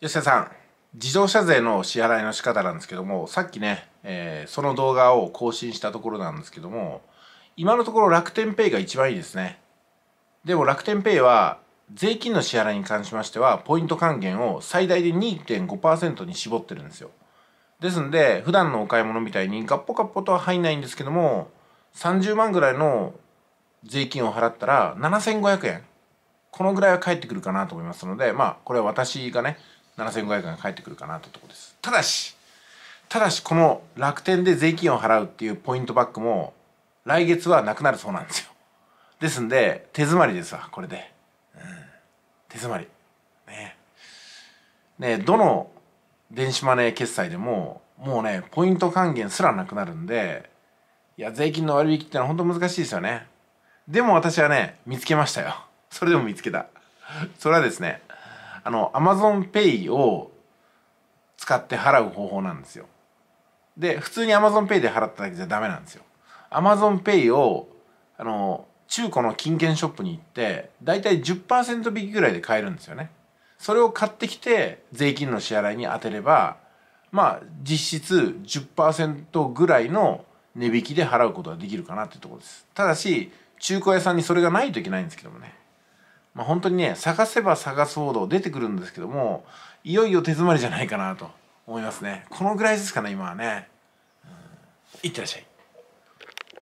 吉田さん自動車税の支払いの仕方なんですけどもさっきね、えー、その動画を更新したところなんですけども今のところ楽天ペイが一番いいですねでも楽天ペイは税金の支払いに関しましてはポイント還元を最大で2.5%に絞ってるんですよですんで普段のお買い物みたいにガッポガッポとは入んないんですけども30万ぐらいの税金を払ったら7500円このぐらいは返ってくるかなと思いますのでまあこれは私がね7500円返ってくるかなととこですただしただしこの楽天で税金を払うっていうポイントバックも来月はなくなるそうなんですよですんで手詰まりですわこれで、うん、手詰まりねねどの電子マネー決済でももうねポイント還元すらなくなるんでいや税金の割引ってのは本当難しいですよねでも私はね見つけましたよそれでも見つけたそれはですねあの AmazonPay を使って払う方法なんですよで普通に AmazonPay で払っただけじゃダメなんですよ AmazonPay をあの中古の金券ショップに行ってだい大体10%引きぐらいで買えるんですよねそれを買ってきて税金の支払いに充てればまあ実質10%ぐらいの値引きで払うことができるかなっていうところですただし中古屋さんにそれがないといけないんですけどもねまあ、本当にね探せば探すほど出てくるんですけどもいよいよ手詰まりじゃないかなと思いますねこのぐらいですかね今はね、いってらっしゃい